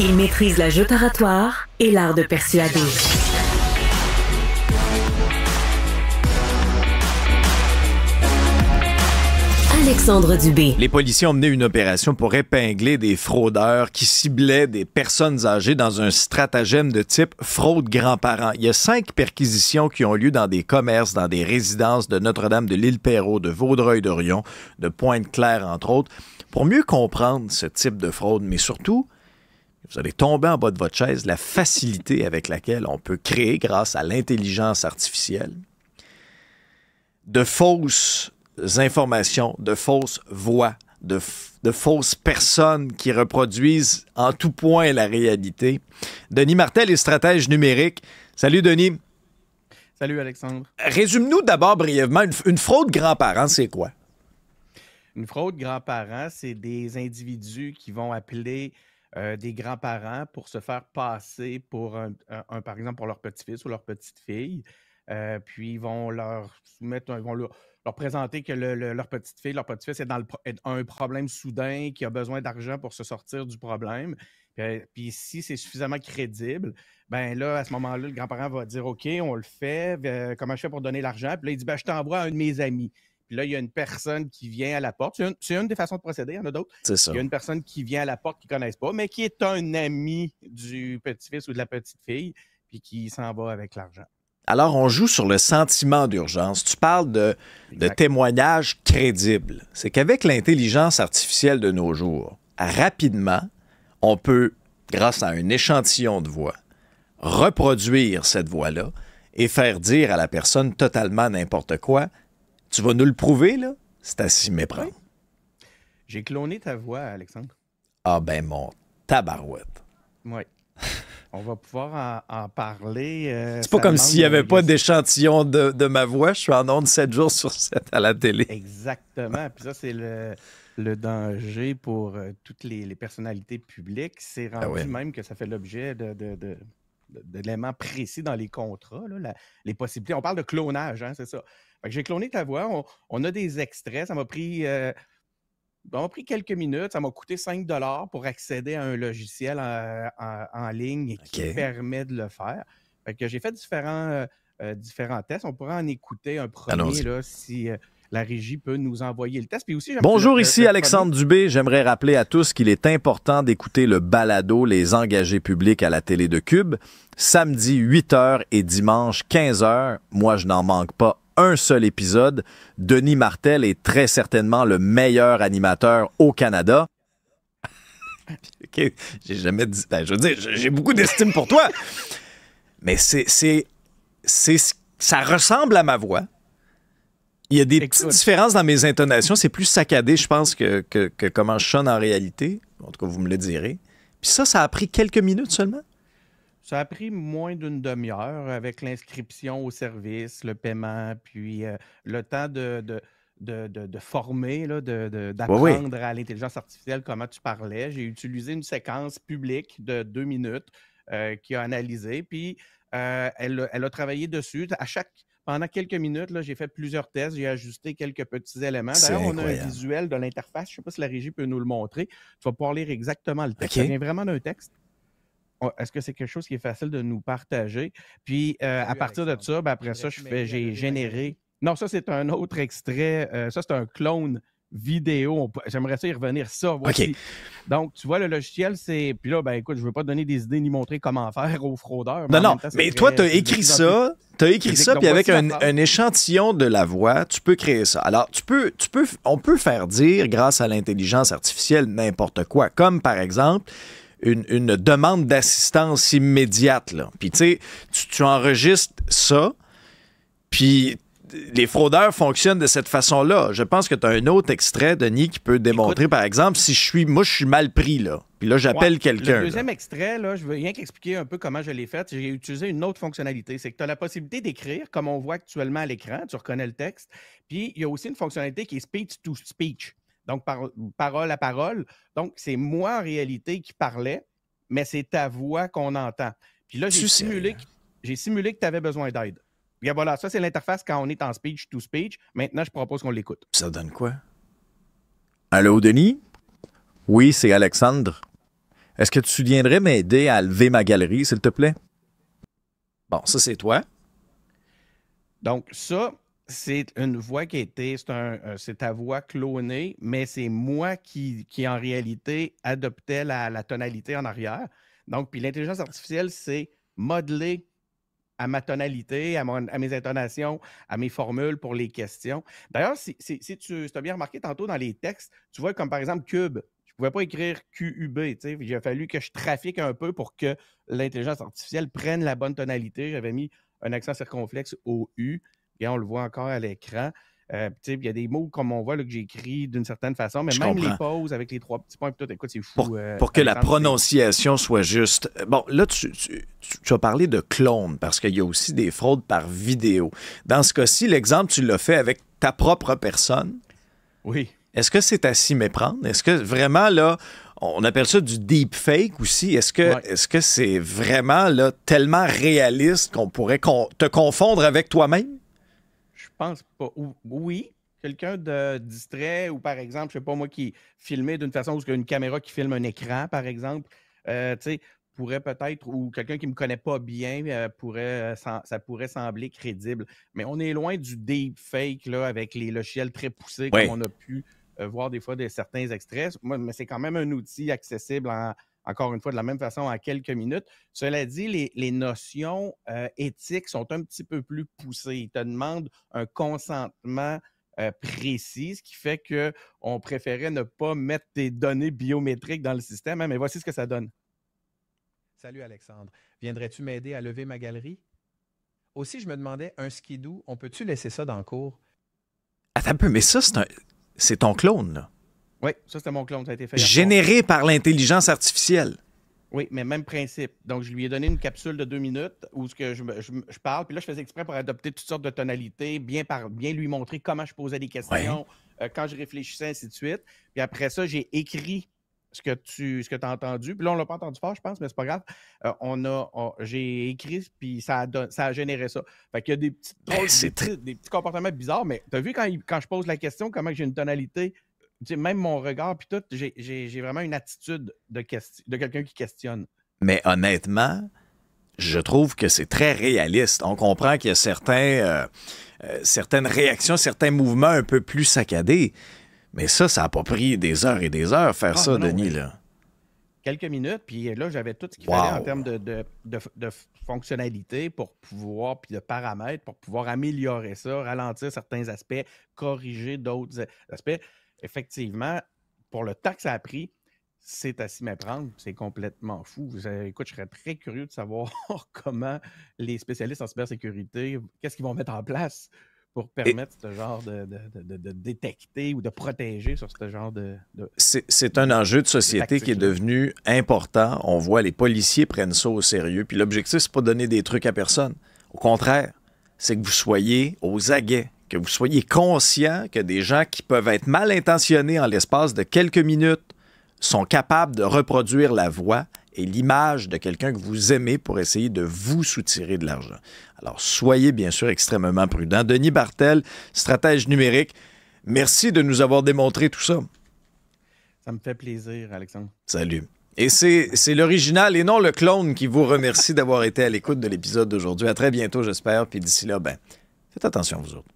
Il maîtrise la oratoire et l'art de persuader. Alexandre Dubé. Les policiers ont mené une opération pour épingler des fraudeurs qui ciblaient des personnes âgées dans un stratagème de type fraude grands-parents. Il y a cinq perquisitions qui ont lieu dans des commerces, dans des résidences de Notre-Dame de l'île Perrot, de Vaudreuil-Dorion, de Pointe-Claire, entre autres. Pour mieux comprendre ce type de fraude, mais surtout, vous allez tomber en bas de votre chaise, la facilité avec laquelle on peut créer, grâce à l'intelligence artificielle, de fausses informations, de fausses voix, de, fausses personnes qui reproduisent en tout point la réalité. Denis Martel est stratège numérique. Salut Denis. Salut Alexandre. Résume-nous d'abord brièvement une, une fraude grand-parent, c'est quoi? Une fraude grand parents c'est des individus qui vont appeler euh, des grands-parents pour se faire passer pour, un, par exemple, pour leur petit-fils ou leur petite-fille. Euh, puis ils vont leur leur, présenter que leur petite fille, leur petit-fils est dans le, un problème soudain, qui a besoin d'argent pour se sortir du problème. Euh, puis, si c'est suffisamment crédible, ben là, à ce moment-là, le grand-parent va dire OK, on le fait, comment je fais pour donner l'argent? Puis là, il dit ben, Je t'envoie à un de mes amis. Puis là, il y a une personne qui vient à la porte. C'est une, des façons de procéder, il y en a d'autres. Il y a une personne qui vient à la porte qui ne connaissent pas, mais qui est un ami du petit-fils ou de la petite-fille, puis qui s'en va avec l'argent. Alors, on joue sur le sentiment d'urgence. Tu parles de, de témoignages crédibles. C'est qu'avec l'intelligence artificielle de nos jours, rapidement, on peut, grâce à un échantillon de voix, reproduire cette voix-là et faire dire à la personne totalement n'importe quoi tu vas nous le prouver, là? C'est à s'y méprendre. J'ai cloné ta voix, Alexandre. Ah ben mon tabarouette. Oui. On va pouvoir en, parler. Euh, c'est pas comme s'il n'y avait pas d'échantillon de, ma voix. Je suis en ondes 7 jours sur 7 à la télé. Exactement. Puis ça, c'est le, danger pour euh, toutes les, personnalités publiques. C'est ah rendu même que ça fait l'objet de d'éléments précis dans les contrats, les possibilités. On parle de clonage, hein, c'est ça. J'ai cloné ta voix, on, a des extraits, ça m'a pris, euh, pris quelques minutes, ça m'a coûté 5 pour accéder à un logiciel euh, en, ligne qui permet de le faire. que j'ai fait différents, euh, différents tests, on pourra en écouter un premier là, si la régie peut nous envoyer le test. Bonjour, ici Alexandre Dubé. J'aimerais rappeler à tous qu'il est important d'écouter le balado Les engagés publics à la télé de Cube, samedi 8h et dimanche 15h. Moi, je n'en manque pas un seul épisode. Denis Martel est très certainement le meilleur animateur au Canada. J'ai jamais dit. Ben, je veux dire, j'ai beaucoup d'estime pour toi. Mais c'est, c'est, ça ressemble à ma voix. Il y a des petites différences dans mes intonations. C'est plus saccadé, je pense, que, comment je sonne en réalité. En tout cas, vous me le direz. Puis ça, ça a pris quelques minutes seulement. Ça a pris moins d'une demi-heure avec l'inscription au service, le paiement, puis euh, le temps de, de, former, d'apprendre à l'intelligence artificielle comment tu parlais. J'ai utilisé une séquence publique de deux minutes euh, qui a analysé, puis euh, elle, elle, a travaillé dessus. À chaque, pendant quelques minutes, j'ai fait plusieurs tests, j'ai ajusté quelques petits éléments. D'ailleurs, on a un visuel de l'interface. Je ne sais pas si la régie peut nous le montrer. Tu vas pouvoir lire exactement le texte. Ça vient vraiment d'un texte. Oh, est-ce que c'est quelque chose qui est facile de nous partager? Puis, euh, à partir de ça, ben, après ça, j'ai généré. Non, ça, c'est un autre extrait. Euh, ça, c'est un clone vidéo. J'aimerais ça y revenir ça. Voici. Donc, tu vois, le logiciel, c'est. Puis là, ben écoute, je veux pas donner des idées ni montrer comment faire aux fraudeurs. Non, non, mais toi, tu as écrit ça. Tu as écrit ça, puis avec un, échantillon de la voix, tu peux créer ça. Alors, tu peux, tu peux, on peut faire dire, grâce à l'intelligence artificielle, n'importe quoi. Comme par exemple, une, demande d'assistance immédiate. Là. Puis tu sais, tu enregistres ça, puis les fraudeurs fonctionnent de cette façon-là. Je pense que tu as un autre extrait, Denis, qui peut démontrer, par exemple, si je suis, moi, je suis mal pris, là. Puis là, j'appelle quelqu'un. Le deuxième extrait, là, je veux rien qu'expliquer un peu comment je l'ai fait. J'ai utilisé une autre fonctionnalité. C'est que tu as la possibilité d'écrire, comme on voit actuellement à l'écran, tu reconnais le texte. Puis il y a aussi une fonctionnalité qui est speech to speech. Donc, par, parole à parole. Donc, c'est moi en réalité qui parlais, mais c'est ta voix qu'on entend. Puis là, j'ai simulé, simulé que tu avais besoin d'aide voilà, ça c'est l'interface quand on est en speech to speech. Maintenant, je propose qu'on l'écoute. Ça donne quoi? Allô, Denis? Oui, c'est Alexandre. Est-ce que tu viendrais m'aider à lever ma galerie, s'il te plaît? Bon, ça c'est toi. Donc, ça, c'est une voix qui a été, c'est euh, ta voix clonée, mais c'est moi qui, en réalité adoptais la, la tonalité en arrière. Donc, puis l'intelligence artificielle, c'est modeler à ma tonalité, à, mes intonations, à mes formules pour les questions. D'ailleurs, si, tu as bien remarqué tantôt dans les textes, tu vois comme par exemple Cube. Je ne pouvais pas écrire QUB. Il a fallu que je trafique un peu pour que l'intelligence artificielle prenne la bonne tonalité. J'avais mis un accent circonflexe au U. Et on le voit encore à l'écran. Euh, il y a des mots comme on voit là, que j'écris d'une certaine façon, mais même les pauses avec les trois petits points, tout, écoute, c'est fou. Pour, euh, que la prononciation soit juste. Bon, là, tu, as parlé de clones, parce qu'il y a aussi des fraudes par vidéo. Dans ce cas-ci, l'exemple, tu l'as fait avec ta propre personne. Oui. Est-ce que c'est à s'y méprendre? Est-ce que vraiment, là, on appelle ça du deep fake aussi. Est-ce que ce que c'est vraiment là, tellement réaliste qu'on pourrait te confondre avec toi-même? Je pense pas. Oui, quelqu'un de distrait ou par exemple, je sais pas moi, qui filmait d'une façon où il une caméra qui filme un écran, par exemple, euh, tu sais, pourrait peut-être, ou quelqu'un qui me connaît pas bien, euh, pourrait, euh, ça, pourrait sembler crédible. Mais on est loin du deep fake là, avec les logiciels très poussés qu'on on a pu voir des fois de certains extraits. mais c'est quand même un outil accessible en, encore une fois, de la même façon, à quelques minutes. Cela dit, les, notions euh, éthiques sont un petit peu plus poussées. Ils te demandent un consentement euh, précis, ce qui fait qu'on préférait ne pas mettre tes données biométriques dans le système. Hein, mais voici ce que ça donne. Salut Alexandre. Viendrais-tu m'aider à lever ma galerie? Aussi, je me demandais, un skidou. on peut-tu laisser ça dans le cours? Attends un peu, mais ça, c'est ton clone, là. Oui, ça c'était mon clone, ça a été fait. Généré par l'intelligence artificielle. Oui, mais même principe. Donc, je lui ai donné une capsule de deux minutes où ce que je, parle. Puis là, je faisais exprès pour adopter toutes sortes de tonalités, bien, par, bien lui montrer comment je posais des questions, euh, quand je réfléchissais, ainsi de suite. Puis après ça, j'ai écrit ce que tu ce que as entendu. Puis là, on ne l'a pas entendu fort, je pense, mais c'est pas grave. Euh, on a, j'ai écrit, puis ça a, ça a généré ça. Fait qu'il y a des, ben, petits, comportements bizarres, mais tu as vu quand, quand je pose la question, comment j'ai une tonalité même mon regard, puis tout, j'ai vraiment une attitude de, quelqu'un qui questionne. Mais honnêtement, je trouve que c'est très réaliste. On comprend qu'il y a certains, euh, euh, certaines réactions, certains mouvements un peu plus saccadés. Mais ça, ça n'a pas pris des heures et des heures faire ah, ça, Denis. Là. Quelques minutes, puis là, j'avais tout ce qu'il fallait en termes de fonctionnalité pour pouvoir, puis de paramètres pour pouvoir améliorer ça, ralentir certains aspects, corriger d'autres aspects effectivement, pour le temps que ça a c'est à s'y méprendre. C'est complètement fou. Écoute, je serais très curieux de savoir comment les spécialistes en cybersécurité, qu'est-ce qu'ils vont mettre en place pour permettre ce genre de, détecter ou de protéger sur ce genre de... c'est un enjeu de société qui est devenu important. On voit les policiers prennent ça au sérieux. Puis l'objectif, c'est pas donner des trucs à personne. Au contraire, c'est que vous soyez aux aguets que vous soyez conscient que des gens qui peuvent être mal intentionnés en l'espace de quelques minutes sont capables de reproduire la voix et l'image de quelqu'un que vous aimez pour essayer de vous soutirer de l'argent. Alors soyez bien sûr extrêmement prudent. Denis Bartel, stratège numérique, merci de nous avoir démontré tout ça. Ça me fait plaisir, Alexandre. Salut. Et c'est l'original et non le clone qui vous remercie d'avoir été à l'écoute de l'épisode d'aujourd'hui. À très bientôt, j'espère. Puis d'ici là, ben, faites attention, vous autres.